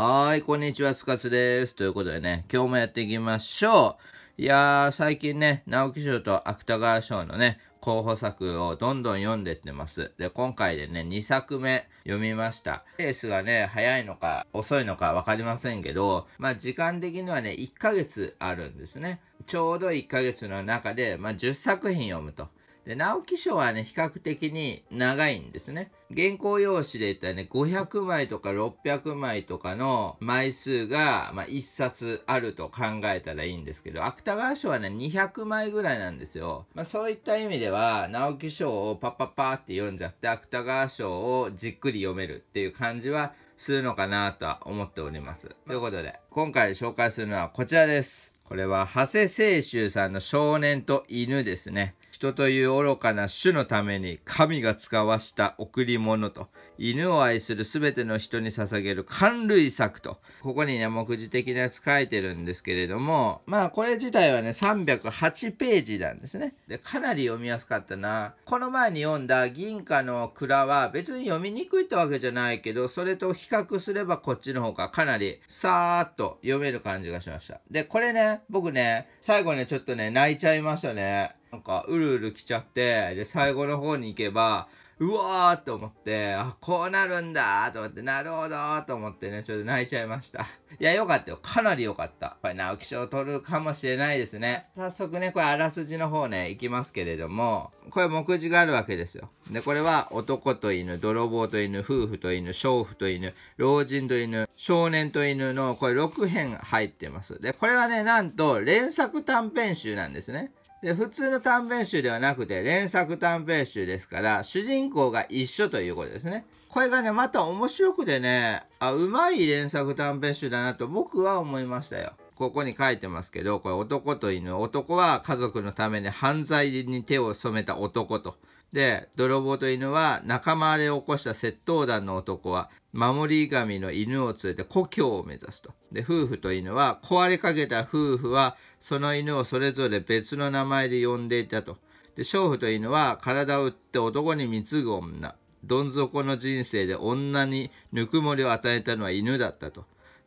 はい、こんにちは、つかつです。ということでね、今日もやっていきましょう。いやー、最近ね、直木賞と芥川賞のね、候補作をどんどん読んでってます。で、今回でね、2作目読みました。ペースがね、早いのか遅いのか分かりませんけど、まあ時間的にはね、1ヶ月あるんですね。ちょうど1ヶ月の中で、まあ10作品読むとで、直木賞はね、比較的に長いんですね。原稿用紙で言ったらね、500枚とか600枚とかの枚数が、まあ、1冊あると考えたらいいんですけど、芥川賞はね、200枚ぐらいなんですよ。まあ、そういった意味では、直木賞をパッパッパーって読んじゃって、芥川賞をじっくり読めるっていう感じはするのかなとは思っております。ということで、今回紹介するのはこちらです。これは、長谷清舟さんの少年と犬ですね。人という愚かな主のために神が使わした贈り物と犬を愛する全ての人に捧げる感類作とここにね目次的なやつ書いてるんですけれどもまあこれ自体はね308ページなんですねでかなり読みやすかったなこの前に読んだ銀貨の蔵は別に読みにくいってわけじゃないけどそれと比較すればこっちの方がかなりさーっと読める感じがしましたでこれね僕ね最後ねちょっとね泣いちゃいましたねなんか、うるうる来ちゃって、で、最後の方に行けば、うわーって思って、あ、こうなるんだと思って、なるほどと思ってね、ちょっと泣いちゃいました。いや、よかったよ。かなりよかった。これ、直木賞を取るかもしれないですね。早速ね、これ、あらすじの方ね、行きますけれども、これ、目次があるわけですよ。で、これは、男と犬、泥棒と犬、夫婦と犬、娼婦と犬、老人と犬、少年と犬の、これ、6編入ってます。で、これはね、なんと、連作短編集なんですね。で、普通の短編集ではなくて連作短編集ですから、主人公が一緒ということですね。これがね、また面白くてね、あ、うまい連作短編集だなと僕は思いましたよ。ここに書いてますけど、これ男と犬。男は家族のために犯罪に手を染めた男と。で、泥棒と犬は仲間割れを起こした窃盗団の男は守り神の犬を連れて故郷を目指すと。で、夫婦と犬は壊れかけた夫婦はその犬をそれぞれ別の名前で呼んでいたと。で、娼婦と犬は体を打って男に貢ぐ女。どん底の人生で女にぬくもりを与えたのは犬だったと。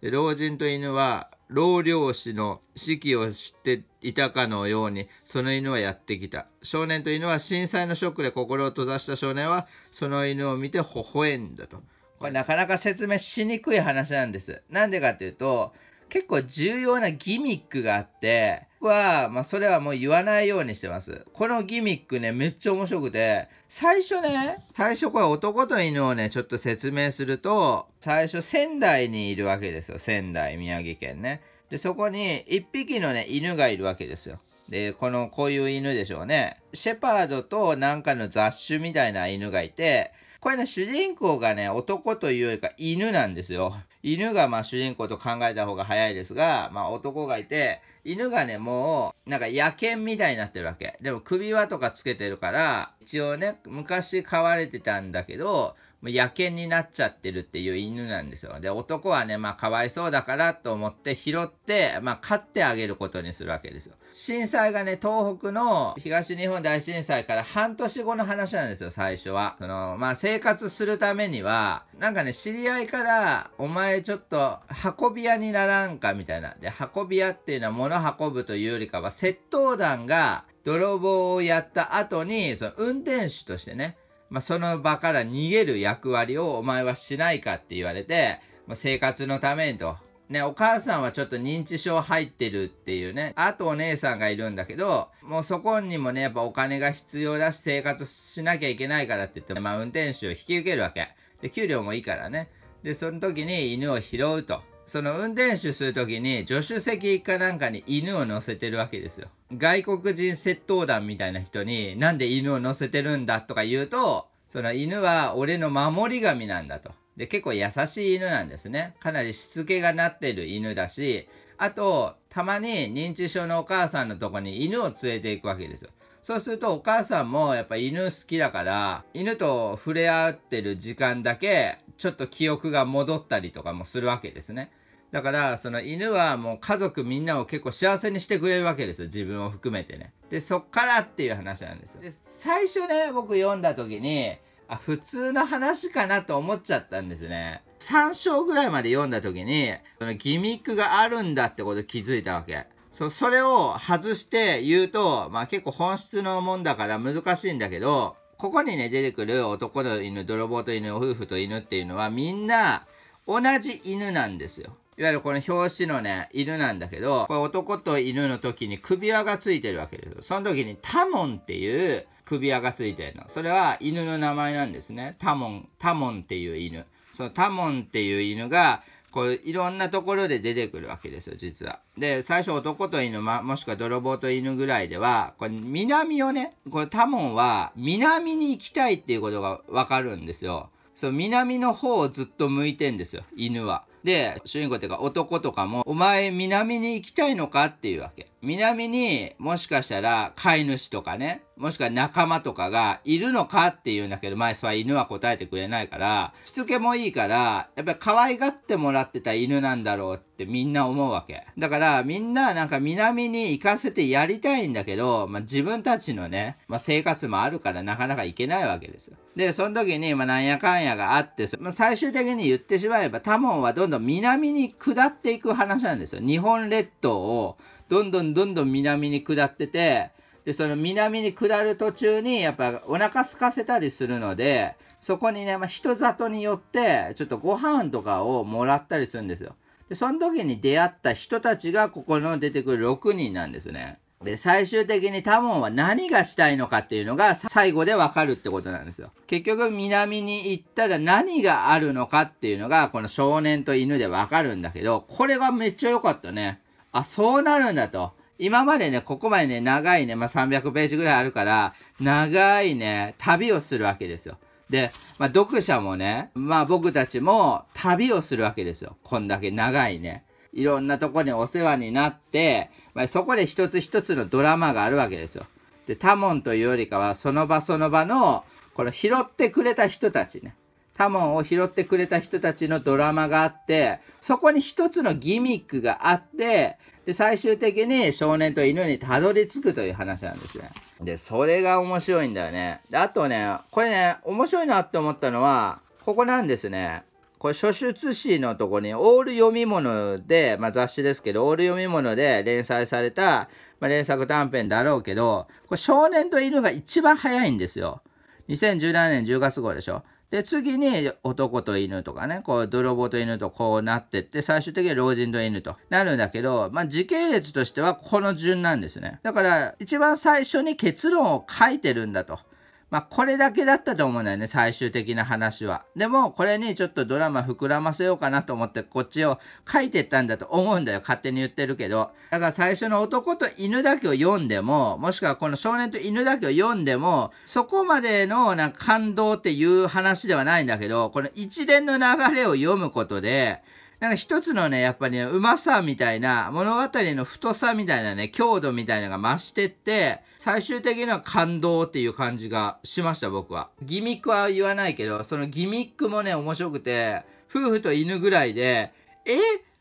老人と犬は老漁師の指揮を知っていたかのようにその犬はやってきた少年と犬は震災のショックで心を閉ざした少年はその犬を見て微笑んだとこれなかなか説明しにくい話なんですなんでかっていうと結構重要なギミックがあっては、まあ、それはもう言わないようにしてます。このギミックね、めっちゃ面白くて、最初ね、最初これ男と犬をね、ちょっと説明すると、最初仙台にいるわけですよ。仙台、宮城県ね。で、そこに1匹のね、犬がいるわけですよ。で、この、こういう犬でしょうね。シェパードとなんかの雑種みたいな犬がいて、これね、主人公がね、男というよりか犬なんですよ。犬がまあ主人公と考えた方が早いですが、まあ男がいて、犬がね、もう、なんか野犬みたいになってるわけ。でも首輪とかつけてるから、一応ね、昔飼われてたんだけど、もう野犬になっちゃってるっていう犬なんですよ。で、男はね、まあ、かわいそうだからと思って拾って、まあ、飼ってあげることにするわけですよ。震災がね、東北の東日本大震災から半年後の話なんですよ、最初は。その、まあ、生活するためには、なんかね、知り合いから、お前ちょっと、運び屋にならんかみたいな。で、運び屋っていうのは運ぶというよりかは、窃盗団が泥棒をやった後に、その運転手としてね、まあ、その場から逃げる役割をお前はしないかって言われて、まあ、生活のためにと。ね、お母さんはちょっと認知症入ってるっていうね。あとお姉さんがいるんだけど、もうそこにもね、やっぱお金が必要だし、生活しなきゃいけないからって言って、まあ運転手を引き受けるわけ。で、給料もいいからね。で、その時に犬を拾うと。その運転手するときに、助手席かなんかに犬を乗せてるわけですよ。外国人窃盗団みたいな人に、なんで犬を乗せてるんだとか言うと、その犬は俺の守り神なんだと。で、結構優しい犬なんですね。かなりしつけがなってる犬だし、あと、たまに認知症のお母さんのとこに犬を連れて行くわけですよ。そうするとお母さんもやっぱ犬好きだから、犬と触れ合ってる時間だけ、ちょっと記憶が戻ったりとかもするわけですね。だから、その犬はもう家族みんなを結構幸せにしてくれるわけですよ。自分を含めてね。で、そっからっていう話なんですよ。で、最初ね、僕読んだ時に、あ、普通の話かなと思っちゃったんですね。3章ぐらいまで読んだ時に、そのギミックがあるんだってこと気づいたわけ。そ、それを外して言うと、まあ結構本質のもんだから難しいんだけど、ここにね、出てくる男の犬、泥棒と犬、夫婦と犬っていうのはみんな同じ犬なんですよ。いわゆるこの表紙のね、犬なんだけど、これ男と犬の時に首輪がついてるわけですよ。その時にタモンっていう首輪がついてるの。それは犬の名前なんですね。タモン、タモンっていう犬。そのタモンっていう犬が、こういろんなところで出てくるわけですよ、実は。で、最初男と犬、ま、もしくは泥棒と犬ぐらいでは、これ南をね、これタモンは南に行きたいっていうことがわかるんですよ。その南の方をずっと向いてんですよ、犬は。で、主人公っていうか男とかも、お前南に行きたいのかっていうわけ。南にもしかしたら飼い主とかね、もしくは仲間とかがいるのかって言うんだけど、前は犬は答えてくれないから、しつけもいいから、やっぱり可愛がってもらってた犬なんだろうってみんな思うわけ。だからみんななんか南に行かせてやりたいんだけど、まあ、自分たちのね、まあ、生活もあるからなかなか行けないわけですよ。で、その時に、まあ、なんやかんやがあって、まあ、最終的に言ってしまえば、タモンはどんどん南に下っていく話なんですよ。日本列島をどんどんどんどん南に下ってて、で、その南に下る途中に、やっぱお腹空かせたりするので、そこにね、まあ、人里によって、ちょっとご飯とかをもらったりするんですよ。で、その時に出会った人たちが、ここの出てくる6人なんですね。で、最終的にタモンは何がしたいのかっていうのが最後でわかるってことなんですよ。結局南に行ったら何があるのかっていうのがこの少年と犬でわかるんだけど、これがめっちゃ良かったね。あ、そうなるんだと。今までね、ここまでね、長いね、まあ、300ページぐらいあるから、長いね、旅をするわけですよ。で、まあ、読者もね、まあ、僕たちも旅をするわけですよ。こんだけ長いね。いろんなとこにお世話になって、まあ、そこで一つ一つのドラマがあるわけですよ。で、他門というよりかは、その場その場の、この拾ってくれた人たちね。多門を拾ってくれた人たちのドラマがあって、そこに一つのギミックがあって、で、最終的に少年と犬にたどり着くという話なんですね。で、それが面白いんだよね。で、あとね、これね、面白いなって思ったのは、ここなんですね。これ、初出誌のとこに、オール読み物で、まあ雑誌ですけど、オール読み物で連載された、まあ連作短編だろうけど、これ、少年と犬が一番早いんですよ。2017年10月号でしょ。で、次に男と犬とかね、こう、泥棒と犬とこうなってって、最終的に老人と犬となるんだけど、まあ、時系列としてはこの順なんですね。だから、一番最初に結論を書いてるんだと。まあ、これだけだったと思うんだよね、最終的な話は。でも、これにちょっとドラマ膨らませようかなと思って、こっちを書いてったんだと思うんだよ。勝手に言ってるけど。だから最初の男と犬だけを読んでも、もしくはこの少年と犬だけを読んでも、そこまでのなんか感動っていう話ではないんだけど、この一連の流れを読むことで、なんか一つのね、やっぱりね、うまさみたいな、物語の太さみたいなね、強度みたいなのが増してって、最終的には感動っていう感じがしました、僕は。ギミックは言わないけど、そのギミックもね、面白くて、夫婦と犬ぐらいで、え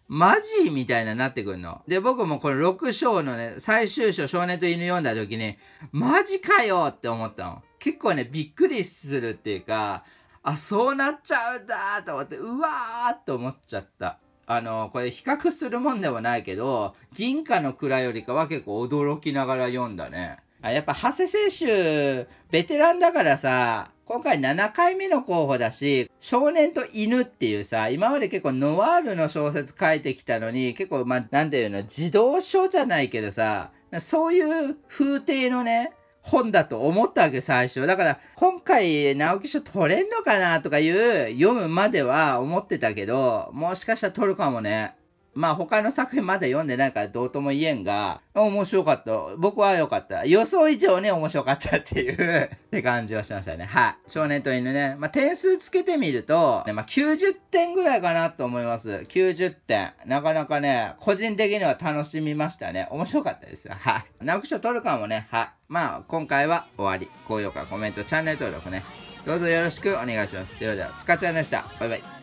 マジみたいななってくんの。で、僕もこの6章のね、最終章、少年と犬読んだ時に、マジかよって思ったの。結構ね、びっくりするっていうか、あ、そうなっちゃうんだと思って、うわーって思っちゃった。あの、これ比較するもんでもないけど、銀貨の蔵よりかは結構驚きながら読んだね。あやっぱ、長谷選手、ベテランだからさ、今回7回目の候補だし、少年と犬っていうさ、今まで結構ノワールの小説書いてきたのに、結構まあ、なんていうの、自動書じゃないけどさ、そういう風景のね、本だと思ったわけ、最初。だから、今回、直木賞取れんのかなとかいう、読むまでは思ってたけど、もしかしたら取るかもね。まあ他の作品まだ読んでないからどうとも言えんが、面白かった。僕は良かった。予想以上に面白かったっていう って感じはしましたね。はい。少年と犬ね。まあ点数つけてみると、ね、まあ90点ぐらいかなと思います。90点。なかなかね、個人的には楽しみましたね。面白かったですよ。はい。くし賞取るかもね。はい。まあ今回は終わり。高評価、コメント、チャンネル登録ね。どうぞよろしくお願いします。ではでは、つかちゃんでした。バイバイ。